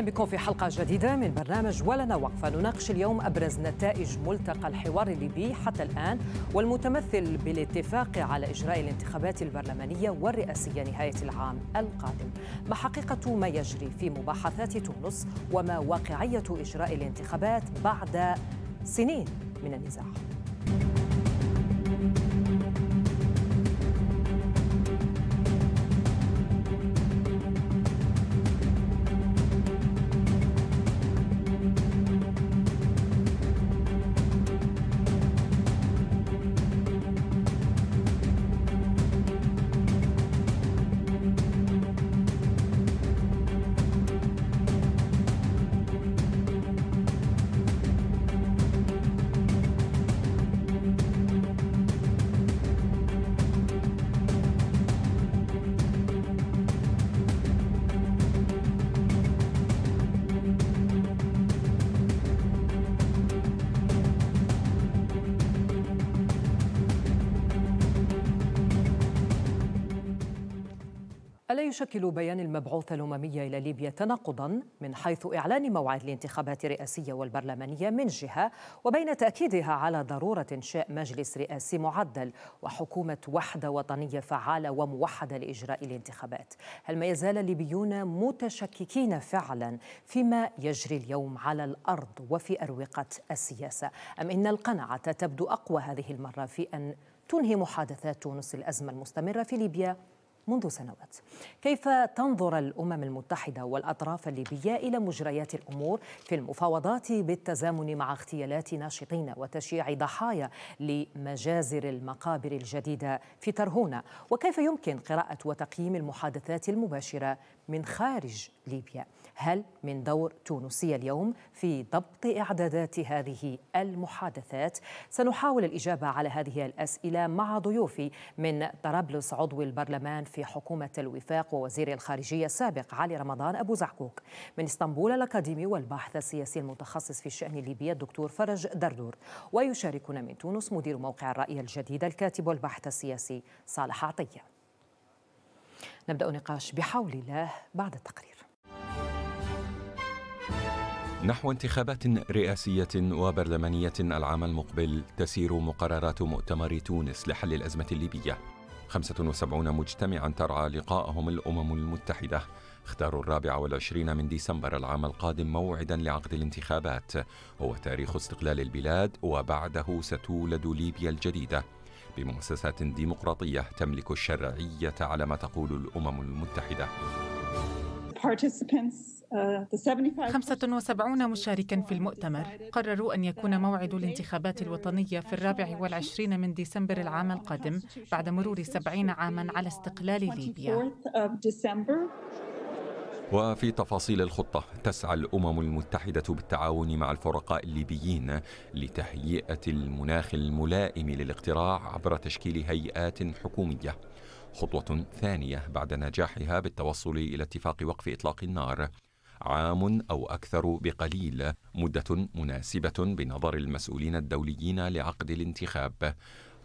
أهلا بكم في حلقة جديدة من برنامج ولنا وقفة نناقش اليوم أبرز نتائج ملتقى الحوار الليبي حتى الآن والمتمثل بالاتفاق على إجراء الانتخابات البرلمانية والرئاسية نهاية العام القادم ما حقيقة ما يجري في مباحثات تونس وما واقعية إجراء الانتخابات بعد سنين من النزاع يشكل بيان المبعوثة الأممية إلى ليبيا تناقضا من حيث إعلان موعد الانتخابات الرئاسية والبرلمانية من جهة وبين تأكيدها على ضرورة إنشاء مجلس رئاسي معدل وحكومة وحدة وطنية فعالة وموحدة لإجراء الانتخابات هل ما يزال الليبيون متشككين فعلا فيما يجري اليوم على الأرض وفي أروقة السياسة أم إن القناعة تبدو أقوى هذه المرة في أن تنهي محادثات تونس الأزمة المستمرة في ليبيا منذ سنوات كيف تنظر الأمم المتحدة والأطراف الليبية إلى مجريات الأمور في المفاوضات بالتزامن مع اغتيالات ناشطين وتشييع ضحايا لمجازر المقابر الجديدة في ترهونة وكيف يمكن قراءة وتقييم المحادثات المباشرة من خارج ليبيا هل من دور تونسي اليوم في ضبط إعدادات هذه المحادثات؟ سنحاول الإجابة على هذه الأسئلة مع ضيوفي من طرابلس عضو البرلمان في حكومة الوفاق ووزير الخارجية السابق علي رمضان أبو زعكوك من اسطنبول الأكاديمي والباحث السياسي المتخصص في الشأن الليبي الدكتور فرج دردور ويشاركنا من تونس مدير موقع الرأي الجديد الكاتب والباحث السياسي صالح عطية نبدأ نقاش بحول الله بعد التقرير نحو انتخابات رئاسية وبرلمانية العام المقبل تسير مقررات مؤتمر تونس لحل الأزمة الليبية 75 مجتمعا ترعى لقاءهم الأمم المتحدة اختاروا الرابع والعشرين من ديسمبر العام القادم موعدا لعقد الانتخابات هو تاريخ استقلال البلاد وبعده ستولد ليبيا الجديدة بمؤسسات ديمقراطية تملك الشرعية على ما تقول الأمم المتحدة Participants 75 آه، مشاركا في المؤتمر قرروا أن يكون موعد الانتخابات الوطنية في الرابع والعشرين من ديسمبر العام القادم بعد مرور 70 عاما على استقلال ليبيا وفي تفاصيل الخطة تسعى الأمم المتحدة بالتعاون مع الفرقاء الليبيين لتهيئة المناخ الملائم للاقتراع عبر تشكيل هيئات حكومية خطوة ثانية بعد نجاحها بالتوصل إلى اتفاق وقف إطلاق النار عام أو أكثر بقليل مدة مناسبة بنظر المسؤولين الدوليين لعقد الانتخاب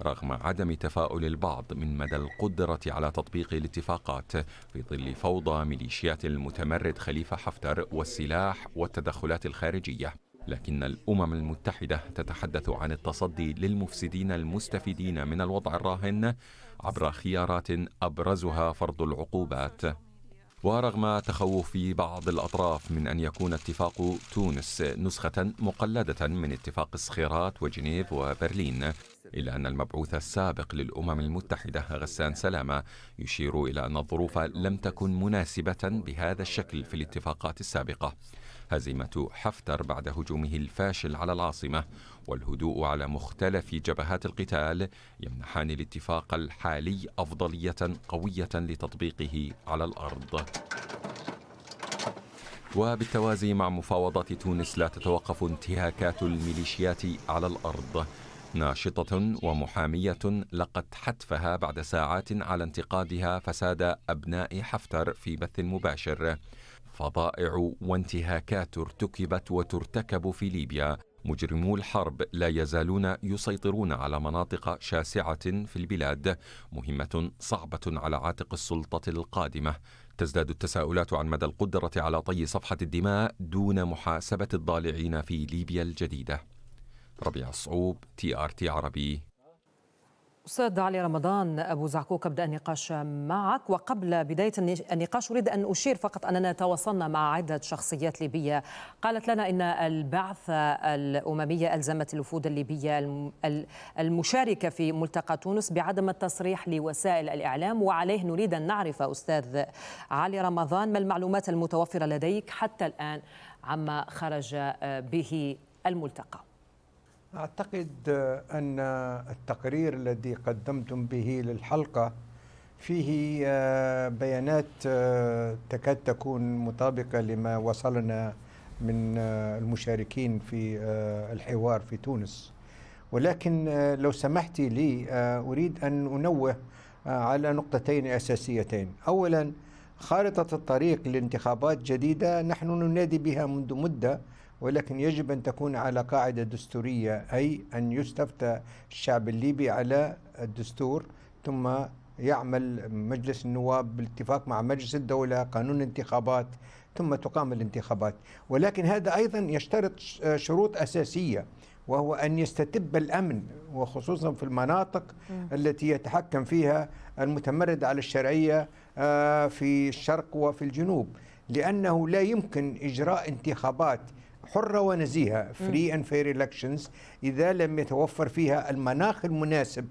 رغم عدم تفاؤل البعض من مدى القدرة على تطبيق الاتفاقات في ظل فوضى ميليشيات المتمرد خليفة حفتر والسلاح والتدخلات الخارجية لكن الامم المتحده تتحدث عن التصدي للمفسدين المستفيدين من الوضع الراهن عبر خيارات ابرزها فرض العقوبات ورغم تخوف بعض الأطراف من أن يكون اتفاق تونس نسخة مقلدة من اتفاق الصخيرات وجنيف وبرلين إلا أن المبعوث السابق للأمم المتحدة غسان سلامة يشير إلى أن الظروف لم تكن مناسبة بهذا الشكل في الاتفاقات السابقة هزيمة حفتر بعد هجومه الفاشل على العاصمة والهدوء على مختلف جبهات القتال يمنحان الاتفاق الحالي أفضلية قوية لتطبيقه على الأرض. وبالتوازي مع مفاوضات تونس لا تتوقف انتهاكات الميليشيات على الارض ناشطه ومحاميه لقت حتفها بعد ساعات على انتقادها فساد ابناء حفتر في بث مباشر فضائع وانتهاكات ارتكبت وترتكب في ليبيا مجرمو الحرب لا يزالون يسيطرون على مناطق شاسعه في البلاد مهمه صعبه على عاتق السلطه القادمه تزداد التساؤلات عن مدى القدره على طي صفحه الدماء دون محاسبه الضالعين في ليبيا الجديده ربيع الصعوب تي ار تي عربي أستاذ علي رمضان أبو زعكوك أبدأ النقاش معك وقبل بداية النقاش أريد أن أشير فقط أننا تواصلنا مع عدة شخصيات ليبية قالت لنا أن البعثة الأممية ألزمت الوفود الليبية المشاركة في ملتقى تونس بعدم التصريح لوسائل الإعلام وعليه نريد أن نعرف أستاذ علي رمضان ما المعلومات المتوفرة لديك حتى الآن عما خرج به الملتقى أعتقد أن التقرير الذي قدمتم به للحلقة فيه آه، بيانات آه، تكاد تكون مطابقة لما وصلنا من آه، المشاركين في الحوار في تونس ولكن لو سمحت لي أريد أن أنوه على نقطتين أساسيتين أولا خارطة الطريق لانتخابات جديدة نحن ننادي بها منذ مدة ولكن يجب أن تكون على قاعدة دستورية أي أن يستفتى الشعب الليبي على الدستور ثم يعمل مجلس النواب بالاتفاق مع مجلس الدولة قانون الانتخابات ثم تقام الانتخابات ولكن هذا أيضا يشترط شروط أساسية وهو أن يستتب الأمن وخصوصا في المناطق م. التي يتحكم فيها المتمرد على الشرعية آه، في الشرق وفي الجنوب لأنه لا يمكن إجراء انتخابات حرة ونزيهة فري اند فير إلكشنز إذا لم يتوفر فيها المناخ المناسب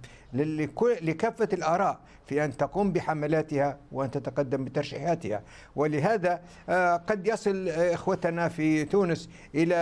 لكافة الآراء في أن تقوم بحملاتها وأن تتقدم بترشيحاتها ولهذا آه، قد يصل آه، إخوتنا في تونس إلى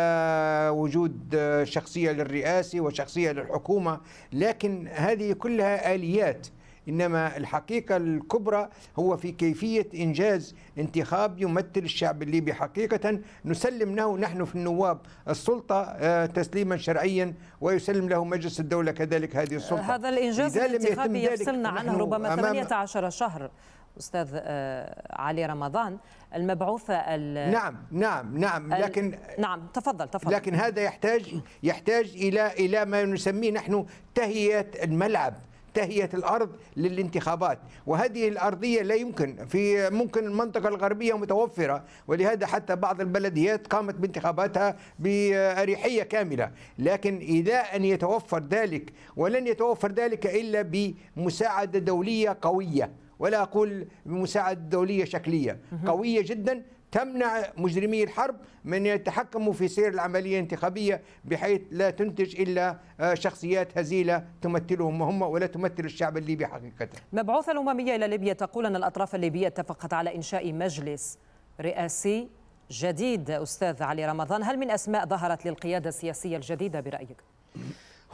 وجود آه، شخصية للرئاسة وشخصية للحكومة لكن هذه كلها آليات إنما الحقيقة الكبرى هو في كيفية إنجاز انتخاب يمثل الشعب الليبي حقيقة نسلم له نحن في النواب السلطة آه، تسليما شرعيا ويسلم له مجلس الدولة كذلك هذه السلطة آه، هذا الإنجاز الانتخابي يفصلنا عنه ربما 18 شهر استاذ آه، علي رمضان المبعوث نعم نعم نعم لكن نعم تفضل تفضل لكن هذا يحتاج يحتاج الى الى ما نسميه نحن تهيئه الملعب تهيئة الأرض للانتخابات وهذه الأرضية لا يمكن في ممكن المنطقة الغربية متوفرة ولهذا حتى بعض البلديات قامت بانتخاباتها بأريحية كاملة لكن إذا أن يتوفر ذلك ولن يتوفر ذلك إلا بمساعدة دولية قوية ولا أقول بمساعدة دولية شكلية قوية جدا تمنع مجرمي الحرب من يتحكموا في سير العملية الانتخابية بحيث لا تنتج إلا آه، شخصيات هزيلة تمثلهم هم ولا تمثل الشعب الليبي حقيقة مبعوث الأممية إلى ليبيا تقول أن الأطراف الليبية اتفقت على إنشاء مجلس رئاسي جديد أستاذ علي رمضان هل من أسماء ظهرت للقيادة السياسية الجديدة برأيك؟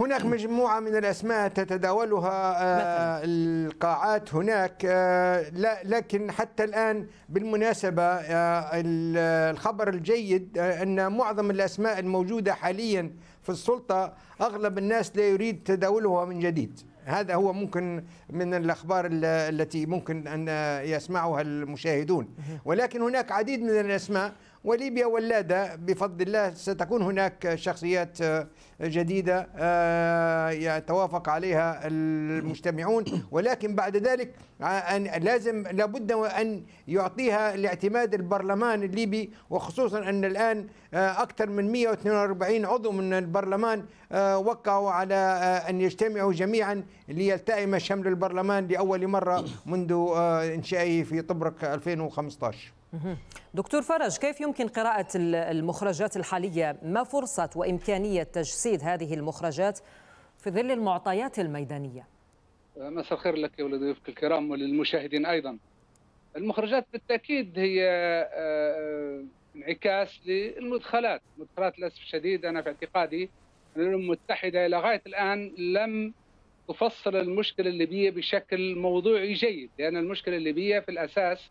هناك مجموعة من الأسماء تتداولها آه، القاعات هناك آه، لا لكن حتى الآن بالمناسبة آه، الخبر الجيد أن معظم الأسماء الموجودة حاليا في السلطة أغلب الناس لا يريد تداولها من جديد هذا هو ممكن من الاخبار التي ممكن ان يسمعها المشاهدون ولكن هناك عديد من الاسماء وليبيا ولادة بفضل الله ستكون هناك شخصيات آه، جديدة آه، يتوافق عليها المجتمعون ولكن بعد ذلك آه، أن لازم لابد أن يعطيها الاعتماد البرلمان الليبي وخصوصا أن الآن أكثر من 142 عضو من البرلمان وقعوا على أن يجتمعوا جميعا ليلتئم شمل البرلمان لأول مرة منذ إنشائه في طبرق 2015 دكتور فرج كيف يمكن قراءة المخرجات الحالية ما فرصة وإمكانية تجسيد هذه المخرجات في ظل المعطيات الميدانية مساء الخير لك ولضيوفك الكرام وللمشاهدين أيضا المخرجات بالتأكيد هي آه، آه، انعكاس للمدخلات مدخلات للأسف الشديد أنا في اعتقادي أن الأمم المتحدة إلى غاية الآن لم تفصل المشكلة الليبية بشكل موضوعي جيد لأن المشكلة الليبية في الأساس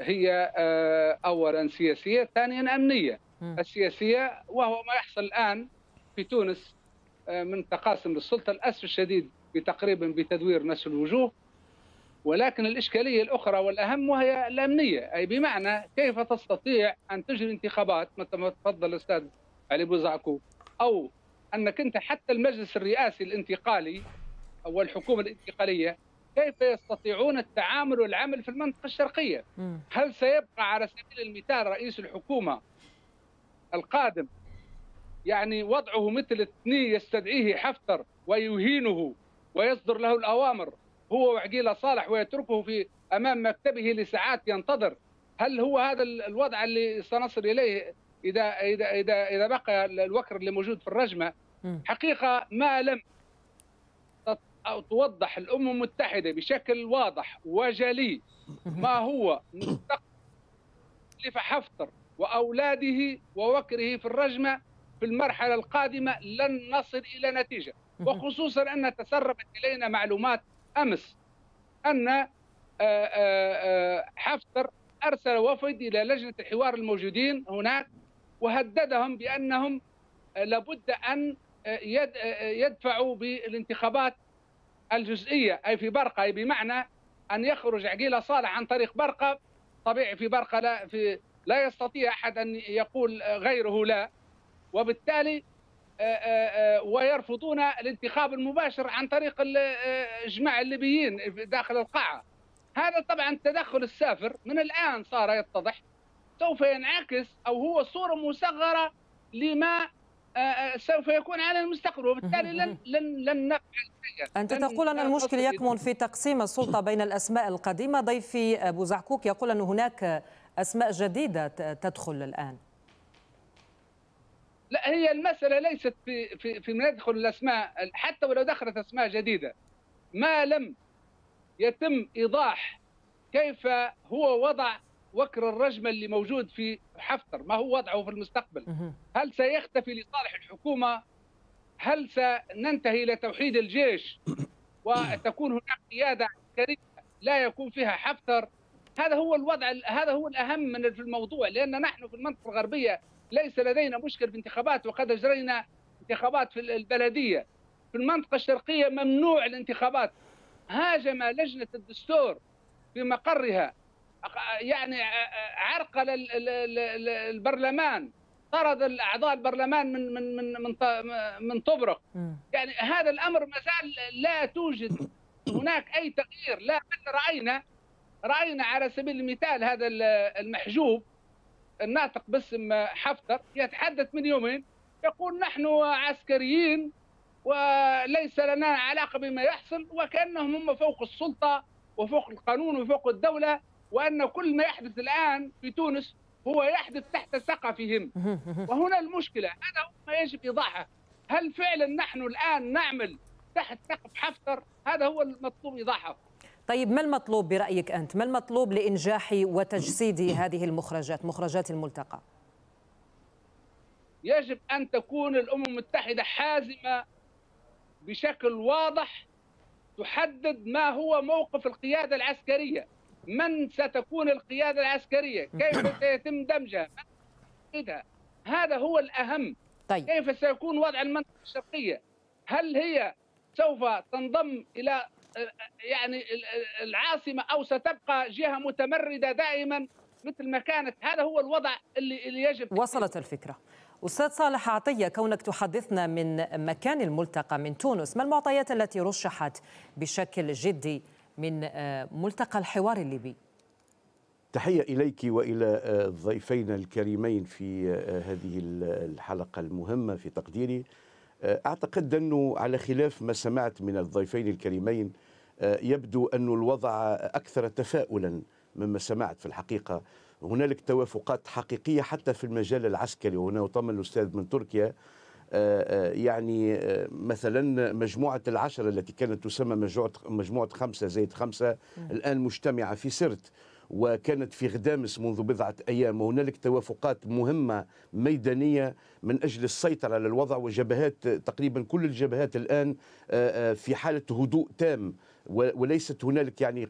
هي آه، اولا سياسيه ثانيا امنيه السياسيه وهو ما يحصل الان في تونس آه، من تقاسم للسلطه للاسف الشديد بتقريبا بتدوير نفس الوجوه ولكن الاشكاليه الاخرى والاهم وهي الامنيه اي بمعنى كيف تستطيع ان تجري انتخابات مثل ما تفضل الاستاذ علي بوزعكو او انك انت حتى المجلس الرئاسي الانتقالي والحكومه الانتقاليه كيف يستطيعون التعامل والعمل في المنطقة الشرقية هل سيبقى على سبيل المثال رئيس الحكومة القادم يعني وضعه مثل اثنين يستدعيه حفتر ويهينه ويصدر له الأوامر هو وعقيلة صالح ويتركه في أمام مكتبه لساعات ينتظر هل هو هذا الوضع اللي سنصل إليه إذا, إذا, إذا, إذا بقى الوكر اللي موجود في الرجمة حقيقة ما لم أو توضح الأمم المتحدة بشكل واضح وجلي ما هو مستقبل حفتر وأولاده ووكره في الرجمة في المرحلة القادمة لن نصل إلى نتيجة وخصوصا أن تسربت إلينا معلومات أمس أن آه، آه، حفتر أرسل وفد إلى لجنة الحوار الموجودين هناك وهددهم بأنهم آه، لابد أن يدفعوا بالانتخابات الجزئيه اي في برقه بمعنى ان يخرج عقيله صالح عن طريق برقه طبيعي في برقه لا في لا يستطيع احد ان يقول غيره لا وبالتالي آه، آه، آه، ويرفضون الانتخاب المباشر عن طريق اجماع الليبيين داخل القاعه هذا طبعا التدخل السافر من الان صار يتضح سوف ينعكس او هو صوره مصغره لما آه، آه، سوف يكون على المستقبل وبالتالي لن لن لن نفعل أنت تقول أن المشكل يكمن في تقسيم السلطة بين الأسماء القديمة ضيفي أبو زعكوك يقول أن هناك أسماء جديدة تدخل الآن لا هي المسألة ليست في في في من يدخل الأسماء حتى ولو دخلت أسماء جديدة ما لم يتم إيضاح كيف هو وضع وكر الرجم اللي موجود في حفتر ما هو وضعه في المستقبل هل سيختفي لصالح الحكومة هل سننتهي إلى توحيد الجيش وتكون هناك قيادة عسكرية لا يكون فيها حفتر هذا هو الوضع هذا هو الأهم من في الموضوع لأن نحن في المنطقة الغربية ليس لدينا مشكل في انتخابات وقد أجرينا انتخابات في البلدية في المنطقة الشرقية ممنوع الانتخابات هاجم لجنة الدستور في مقرها يعني عرقل البرلمان طرد الاعضاء البرلمان من من من من من طبرق يعني هذا الامر ما زال لا توجد هناك اي تغيير لا حتى راينا راينا على سبيل المثال هذا المحجوب الناطق باسم حفتر يتحدث من يومين يقول نحن عسكريين وليس لنا علاقه بما يحصل وكانهم هم فوق السلطه وفوق القانون وفوق الدوله وان كل ما يحدث الان في تونس هو يحدث تحت سقفهم وهنا المشكله هذا هو ما يجب ايضاحه هل فعلا نحن الان نعمل تحت سقف حفتر هذا هو المطلوب ايضاحه طيب ما المطلوب برايك انت ما المطلوب لانجاح وتجسيد هذه المخرجات مخرجات الملتقى يجب ان تكون الامم المتحده حازمه بشكل واضح تحدد ما هو موقف القياده العسكريه من ستكون القيادة العسكرية كيف سيتم دمجها هذا هو الأهم طيب. كيف سيكون وضع المنطقة الشرقية هل هي سوف تنضم إلى يعني العاصمة أو ستبقى جهة متمردة دائما مثل ما كانت هذا هو الوضع اللي, اللي يجب وصلت الفكرة أستاذ صالح عطية كونك تحدثنا من مكان الملتقى من تونس ما المعطيات التي رشحت بشكل جدي من آه، ملتقى الحوار الليبي تحية إليك وإلى آه، ضيفينا الكريمين في آه، هذه الحلقة المهمة في تقديري أعتقد أنه على خلاف ما سمعت من الضيفين الكريمين يبدو أن الوضع أكثر تفاؤلا مما سمعت في الحقيقة هنالك توافقات حقيقية حتى في المجال العسكري وهنا وطمن الأستاذ من تركيا آه، آه، يعني آه، مثلا مجموعة العشرة التي كانت تسمى مجموعة, خمسة زائد خمسة الآن مجتمعة في سرت وكانت في غدامس منذ بضعة أيام وهنالك توافقات مهمة ميدانية من أجل السيطرة على الوضع وجبهات تقريبا كل الجبهات الآن في حالة هدوء تام وليست هنالك يعني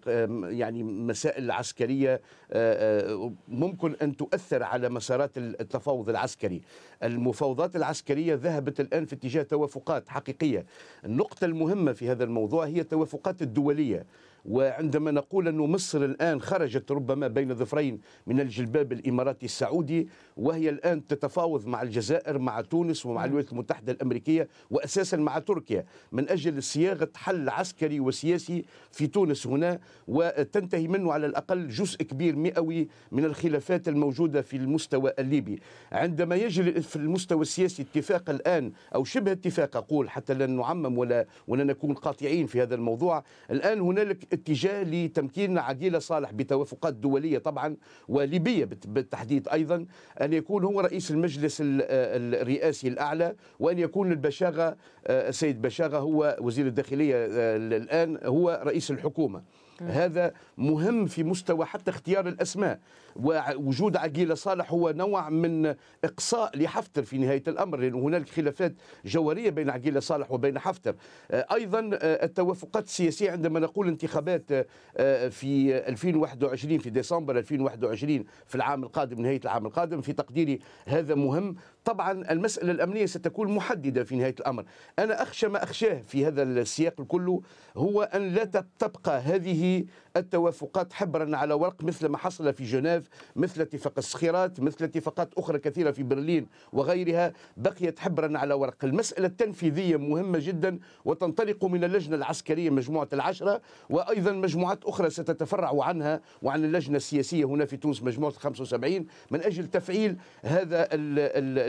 يعني مسائل عسكريه آه، آه، ممكن ان تؤثر على مسارات التفاوض العسكري. المفاوضات العسكريه ذهبت الان في اتجاه توافقات حقيقيه. النقطه المهمه في هذا الموضوع هي التوافقات الدوليه. وعندما نقول أن مصر الآن خرجت ربما بين ظفرين من الجلباب الإماراتي السعودي وهي الآن تتفاوض مع الجزائر مع تونس ومع نعم. الولايات المتحدة الأمريكية وأساسا مع تركيا من أجل صياغة حل عسكري وسياسي في تونس هنا وتنتهي منه على الأقل جزء كبير مئوي من الخلافات الموجودة في المستوى الليبي عندما يجري في المستوى السياسي اتفاق الآن أو شبه اتفاق أقول حتى لا نعمم ولا ولا نكون قاطعين في هذا الموضوع الآن هنالك اتجاه لتمكين عقيلة صالح بتوافقات دولية طبعا وليبية بالتحديد أيضا أن يكون هو رئيس المجلس الرئاسي الأعلى وأن يكون البشاغة آه، السيد بشاغة هو وزير الداخلية آه، الآن هو رئيس الحكومة هذا مهم في مستوى حتى اختيار الأسماء ووجود عقيلة صالح هو نوع من إقصاء لحفتر في نهاية الأمر لأن هنالك خلافات جوهرية بين عقيلة صالح وبين حفتر آه، أيضا آه، التوافقات السياسية عندما نقول انتخابات آه، في 2021 في ديسمبر 2021 في العام القادم نهاية العام القادم في تقديري هذا مهم طبعا المسألة الأمنية ستكون محددة في نهاية الأمر أنا أخشى ما أخشاه في هذا السياق الكل هو أن لا تبقى هذه التوافقات حبرا على ورق مثل ما حصل في جنيف مثل اتفاق الصخيرات مثل اتفاقات أخرى كثيرة في برلين وغيرها بقيت حبرا على ورق المسألة التنفيذية مهمة جدا وتنطلق من اللجنة العسكرية مجموعة العشرة وأيضا مجموعات أخرى ستتفرع عنها وعن اللجنة السياسية هنا في تونس مجموعة 75 من أجل تفعيل هذا الـ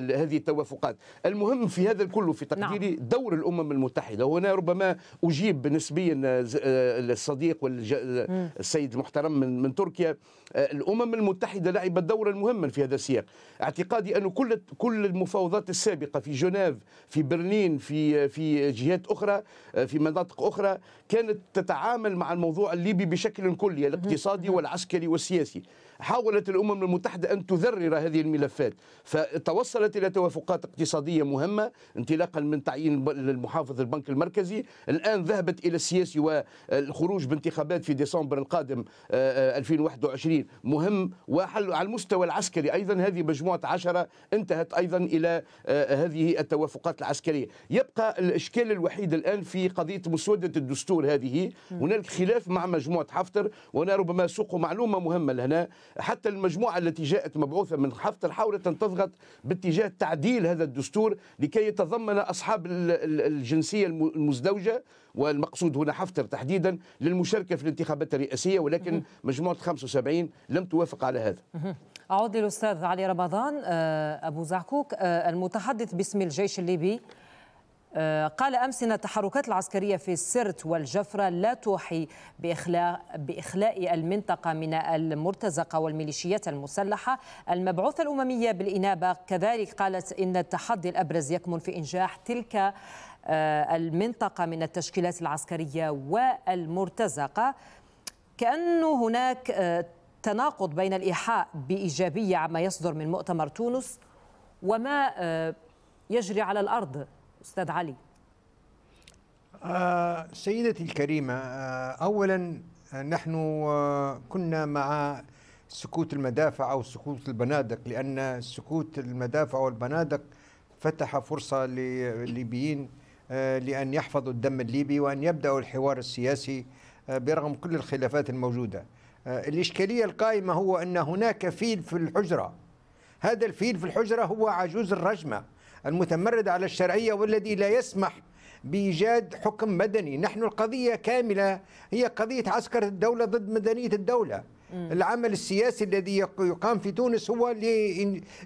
الـ هذه التوافقات المهم في هذا الكل في نعم. تقديري نعم. دور الأمم المتحدة وهنا ربما أجيب نسبيا الصديق آه، آه، والج... آه، السيد المحترم من, من تركيا آه، الامم المتحده لعبت دورا مهما في هذا السياق اعتقادي ان كل كل المفاوضات السابقه في جنيف في برلين في آه، في جهات اخرى آه، في مناطق اخرى كانت تتعامل مع الموضوع الليبي بشكل كلي الاقتصادي والعسكري والسياسي حاولت الأمم المتحدة أن تذرر هذه الملفات فتوصلت إلى توافقات اقتصادية مهمة انطلاقا من تعيين المحافظ البنك المركزي الآن ذهبت إلى السياسي والخروج بانتخابات في ديسمبر القادم 2021 آه، آه، مهم وحل على المستوى العسكري أيضا هذه مجموعة عشرة انتهت أيضا إلى آه، هذه التوافقات العسكرية يبقى الإشكال الوحيد الآن في قضية مسودة الدستور هذه هنالك خلاف مع مجموعة حفتر وأنا ربما سوق معلومة مهمة لهنا حتى المجموعة التي جاءت مبعوثة من حافة الحورة تضغط باتجاه تعديل هذا الدستور لكي يتضمن أصحاب الجنسية المزدوجة والمقصود هنا حفتر تحديدا للمشاركة في الانتخابات الرئاسية ولكن مجموعة 75 لم توافق على هذا أعود للأستاذ علي رمضان آه، أبو زعكوك آه، المتحدث باسم الجيش الليبي آه، قال أمس أن التحركات العسكرية في السرت والجفرة لا توحي بإخلاء, بإخلاء المنطقة من المرتزقة والميليشيات المسلحة المبعوثة الأممية بالإنابة كذلك قالت إن التحدي الأبرز يكمن في إنجاح تلك آه، المنطقة من التشكيلات العسكرية والمرتزقة كأن هناك آه، تناقض بين الإيحاء بإيجابية عما يصدر من مؤتمر تونس وما يجري على الأرض أستاذ علي آه سيدتي الكريمة آه أولا آه نحن آه، كنا مع سكوت المدافع أو سكوت البنادق لأن سكوت المدافع والبنادق فتح فرصة للليبيين آه، لأن يحفظوا الدم الليبي وأن يبدأوا الحوار السياسي آه، برغم كل الخلافات الموجودة الإشكالية القائمة هو أن هناك فيل في الحجرة هذا الفيل في الحجرة هو عجوز الرجمة المتمرد على الشرعية والذي لا يسمح بإيجاد حكم مدني نحن القضية كاملة هي قضية عسكر الدولة ضد مدنية الدولة العمل السياسي الذي يقام في تونس هو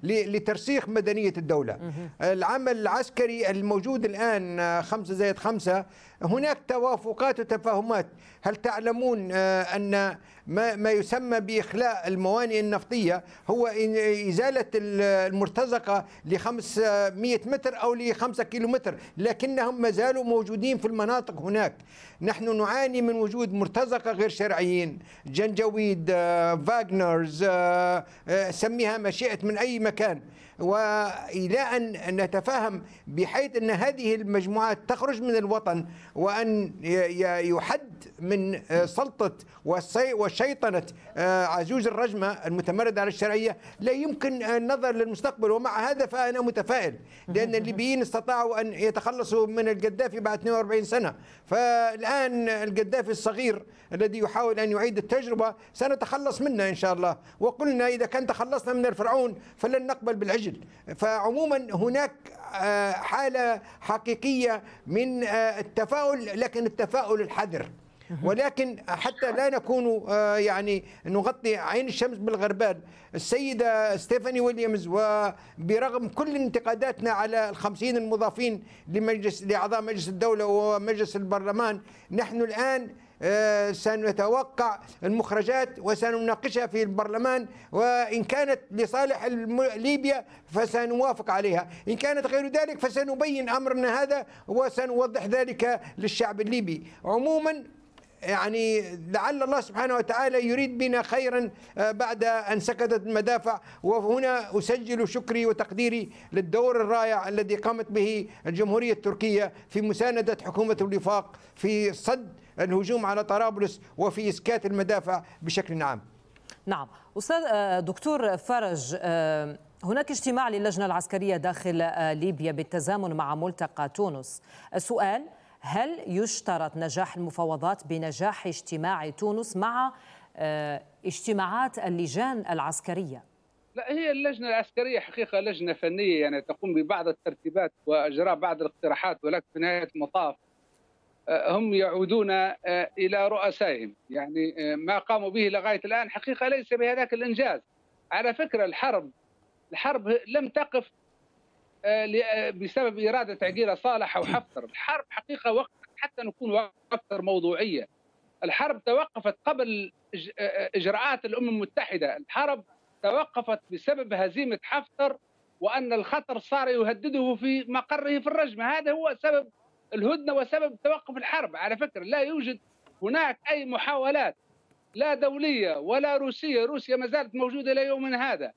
لترسيخ مدنية الدولة العمل العسكري الموجود الآن آه، خمسة زائد خمسة هناك توافقات وتفاهمات هل تعلمون آه، أن ما, ما يسمى بإخلاء الموانئ النفطية هو إزالة المرتزقة ل 500 متر أو ل 5 كيلومتر لكنهم ما زالوا موجودين في المناطق هناك نحن نعاني من وجود مرتزقة غير شرعيين جنجويد فاغنرز آه، آه، آه، سميها ما شئت من أي مكان والى ان نتفاهم بحيث ان هذه المجموعات تخرج من الوطن وان يحد من آه، سلطه وشيطنه آه، عجوز الرجمه المتمردة على الشرعيه لا يمكن النظر آه، للمستقبل ومع هذا فانا متفائل لان الليبيين استطاعوا ان يتخلصوا من القذافي بعد 42 سنه فالان القذافي الصغير الذي يحاول ان يعيد التجربه سنتخلص منه ان شاء الله وقلنا اذا كان تخلصنا من الفرعون فلن نقبل بالعجل السجن فعموما هناك آه، حالة حقيقية من آه، التفاؤل لكن التفاؤل الحذر ولكن حتى لا نكون آه، يعني نغطي عين الشمس بالغربال السيدة ستيفاني ويليامز وبرغم كل انتقاداتنا على الخمسين المضافين لمجلس لأعضاء مجلس الدولة ومجلس البرلمان نحن الآن آه، سنتوقع المخرجات وسنناقشها في البرلمان وإن كانت لصالح ليبيا فسنوافق عليها إن كانت غير ذلك فسنبين أمرنا هذا وسنوضح ذلك للشعب الليبي عموما يعني لعل الله سبحانه وتعالى يريد بنا خيرا آه، بعد ان سكتت المدافع وهنا اسجل شكري وتقديري للدور الرائع الذي قامت به الجمهوريه التركيه في مسانده حكومه الوفاق في صد الهجوم على طرابلس وفي إسكات المدافع بشكل عام نعم أستاذ آه، دكتور فرج آه، هناك اجتماع للجنة العسكرية داخل آه، ليبيا بالتزامن مع ملتقى تونس السؤال هل يشترط نجاح المفاوضات بنجاح اجتماع تونس مع اجتماعات اللجان العسكريه لا هي اللجنه العسكريه حقيقه لجنه فنيه يعني تقوم ببعض الترتيبات واجراء بعض الاقتراحات ولكن في نهايه المطاف هم يعودون آه، الى رؤسائهم يعني آه، ما قاموا به لغايه الان حقيقه ليس بهذاك الانجاز على فكره الحرب الحرب لم تقف آه، بسبب اراده عقيله صالح او حفتر الحرب حقيقه وقفت حتى نكون اكثر موضوعيه الحرب توقفت قبل اجراءات الامم المتحده الحرب توقفت بسبب هزيمه حفتر وان الخطر صار يهدده في مقره في الرجمه هذا هو سبب الهدنه وسبب توقف الحرب على فكره لا يوجد هناك اي محاولات لا دوليه ولا روسيه، روسيا ما زالت موجوده الى يومنا هذا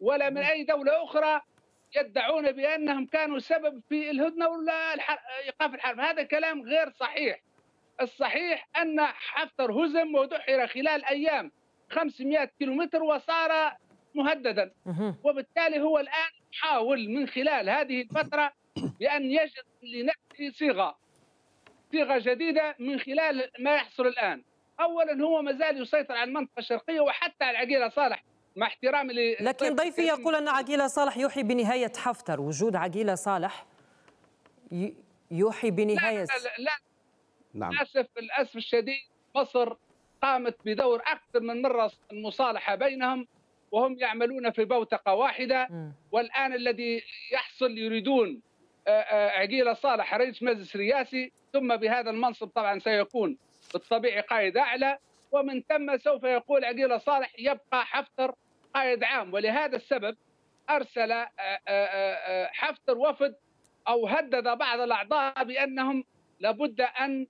ولا من اي دوله اخرى يدعون بانهم كانوا سبب في الهدنه ولا ايقاف الحرب، هذا كلام غير صحيح. الصحيح ان حفتر هزم ودحر خلال ايام 500 كيلومتر وصار مهددا وبالتالي هو الان يحاول من خلال هذه الفتره بأن يجد لنفسه صيغة صيغة جديدة من خلال ما يحصل الآن أولا هو مازال يسيطر على المنطقة الشرقية وحتى على عقيلة صالح مع احترامي لكن ضيفي يقول أن عقيلة صالح يوحي بنهاية حفتر وجود عقيلة صالح يوحي بنهاية لا, لا, لا, نعم للأسف للأسف الشديد مصر قامت بدور أكثر من مرة المصالحة بينهم وهم يعملون في بوتقة واحدة والآن الذي يحصل يريدون عقيل صالح رئيس مجلس رئاسي ثم بهذا المنصب طبعا سيكون بالطبيعي قائد اعلى ومن ثم سوف يقول عقيل صالح يبقى حفتر قائد عام ولهذا السبب ارسل آه، آه، آه، حفتر وفد او هدد بعض الاعضاء بانهم لابد ان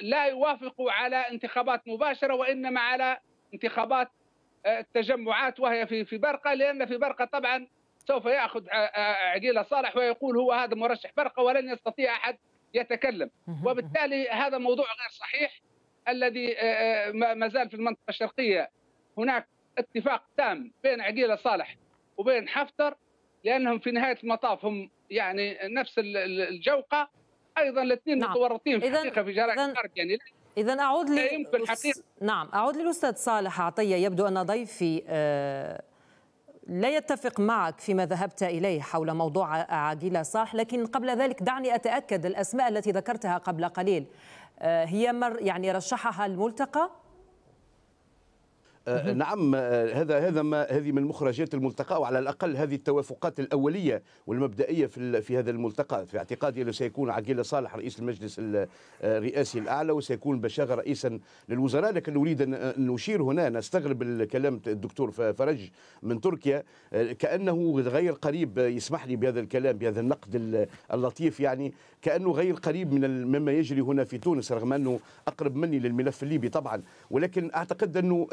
لا يوافقوا على انتخابات مباشره وانما على انتخابات التجمعات وهي في في برقه لان في برقه طبعا سوف ياخذ عقيله صالح ويقول هو هذا مرشح فرقه ولن يستطيع احد يتكلم وبالتالي هذا موضوع غير صحيح الذي آه، آه، ما زال في المنطقه الشرقيه هناك اتفاق تام بين عقيله صالح وبين حفتر لانهم في نهايه المطاف هم يعني نفس الجوقه ايضا الاثنين نعم. متورطين في الحقيقه في جرائم الخارج يعني إذا أعود لي لا يمكن نعم أعود للأستاذ صالح عطية يبدو أن ضيفي آه لا يتفق معك فيما ذهبت إليه حول موضوع عاجلة صح لكن قبل ذلك دعني أتأكد الأسماء التي ذكرتها قبل قليل آه، هي مر يعني رشحها الملتقى آه، نعم آه، هذا هذا ما هذه من مخرجات الملتقى وعلى الاقل هذه التوافقات الاوليه والمبدئيه في في هذا الملتقى في اعتقادي انه سيكون عقيله صالح رئيس المجلس آه، الرئاسي الاعلى وسيكون بشاغه رئيسا للوزراء لكن اريد ان نشير هنا نستغرب الكلام الدكتور فرج من تركيا كانه غير قريب يسمح لي بهذا الكلام بهذا النقد اللطيف يعني كانه غير قريب من مما يجري هنا في تونس رغم انه اقرب مني للملف الليبي طبعا ولكن اعتقد انه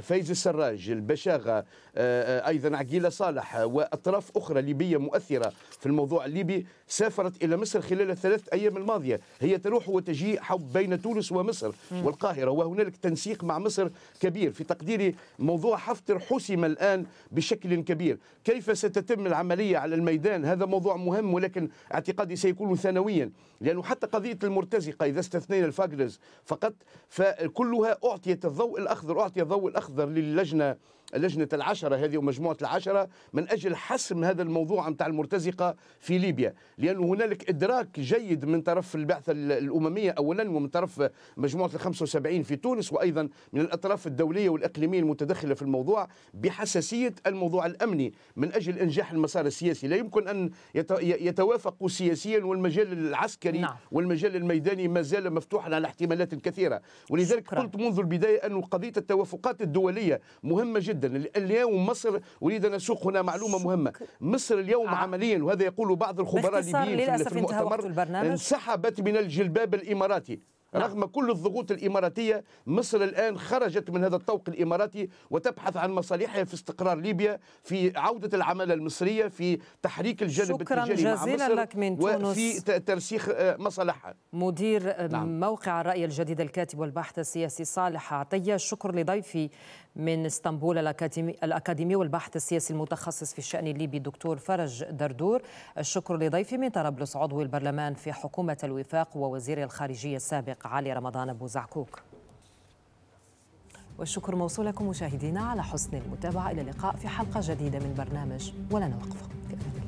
فايز السراج البشاغه آه، آه، ايضا عقيله صالح واطراف اخرى ليبيه مؤثره في الموضوع الليبي سافرت إلى مصر خلال الثلاث أيام الماضية هي تروح وتجيء بين تونس ومصر والقاهرة وهنالك تنسيق مع مصر كبير في تقديري موضوع حفتر حسم الآن بشكل كبير كيف ستتم العملية على الميدان هذا موضوع مهم ولكن اعتقادي سيكون ثانويا لأنه حتى قضية المرتزقة إذا استثنينا الفاجرز فقط فكلها أعطيت الضوء الأخضر أعطي الضوء الأخضر للجنة لجنة العشرة هذه ومجموعة العشرة من أجل حسم هذا الموضوع متاع المرتزقة في ليبيا لأن هنالك إدراك جيد من طرف البعثة الأممية أولا ومن طرف مجموعة الخمسة وسبعين في تونس وأيضا من الأطراف الدولية والإقليمية المتدخلة في الموضوع بحساسية الموضوع الأمني من أجل إنجاح المسار السياسي لا يمكن أن يتوافقوا سياسيا والمجال العسكري نعم. والمجال الميداني ما زال مفتوحا على احتمالات كثيرة ولذلك شكرا. قلت منذ البداية أن قضية التوافقات الدولية مهمة جدا جدا اليوم مصر اريد ان اسوق هنا معلومه مهمه مصر اليوم آه. عمليا وهذا يقول بعض الخبراء الليبيين في المؤتمر انسحبت من الجلباب الاماراتي نعم. رغم كل الضغوط الإماراتية مصر الآن خرجت من هذا الطوق الإماراتي وتبحث عن مصالحها في استقرار ليبيا في عودة العمالة المصرية في تحريك الجانب شكرا التجاري جزيلا مع مصر لك من تونس وفي ترسيخ آه، مصالحها مدير آه، نعم. موقع الرأي الجديد الكاتب والباحث السياسي صالح عطية شكر لضيفي من اسطنبول الأكاديمي, الأكاديمي السياسي المتخصص في الشأن الليبي الدكتور فرج دردور الشكر لضيفي من طرابلس عضو البرلمان في حكومة الوفاق ووزير الخارجية السابق علي رمضان أبو زعكوك والشكر موصول لكم مشاهدينا على حسن المتابعة إلى اللقاء في حلقة جديدة من برنامج ولنا وقفة في أمان